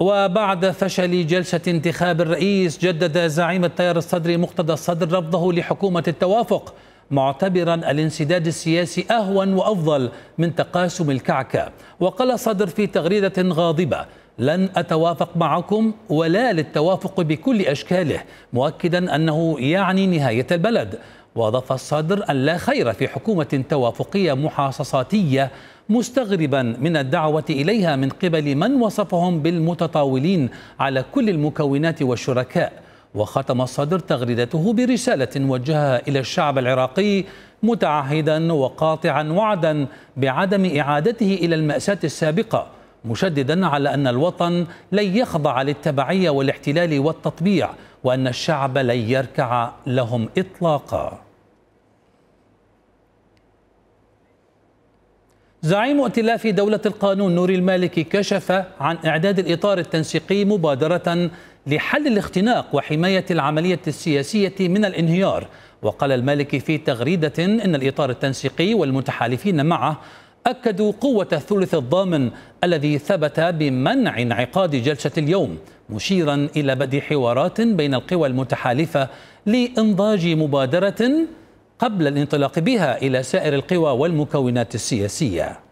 وبعد فشل جلسة انتخاب الرئيس جدد زعيم التيار الصدري مقتدى الصدر رفضه لحكومة التوافق معتبرا الانسداد السياسي أهون وأفضل من تقاسم الكعكة وقال الصدر في تغريدة غاضبة لن أتوافق معكم ولا للتوافق بكل أشكاله مؤكدا أنه يعني نهاية البلد وأضاف الصدر أن لا خير في حكومة توافقية محاصصاتية مستغربا من الدعوة إليها من قبل من وصفهم بالمتطاولين على كل المكونات والشركاء وختم الصدر تغريدته برسالة وجهها إلى الشعب العراقي متعهدا وقاطعا وعدا بعدم إعادته إلى المأساة السابقة مشددا على أن الوطن لن يخضع للتبعية والاحتلال والتطبيع وأن الشعب لن يركع لهم إطلاقاً زعيم ائتلاف دولة القانون نوري المالكي كشف عن إعداد الإطار التنسيقي مبادرة لحل الاختناق وحماية العملية السياسية من الانهيار وقال المالكي في تغريدة إن الإطار التنسيقي والمتحالفين معه أكدوا قوة الثلث الضامن الذي ثبت بمنع انعقاد جلسة اليوم مشيرا إلى بدء حوارات بين القوى المتحالفة لإنضاج مبادرة قبل الانطلاق بها إلى سائر القوى والمكونات السياسية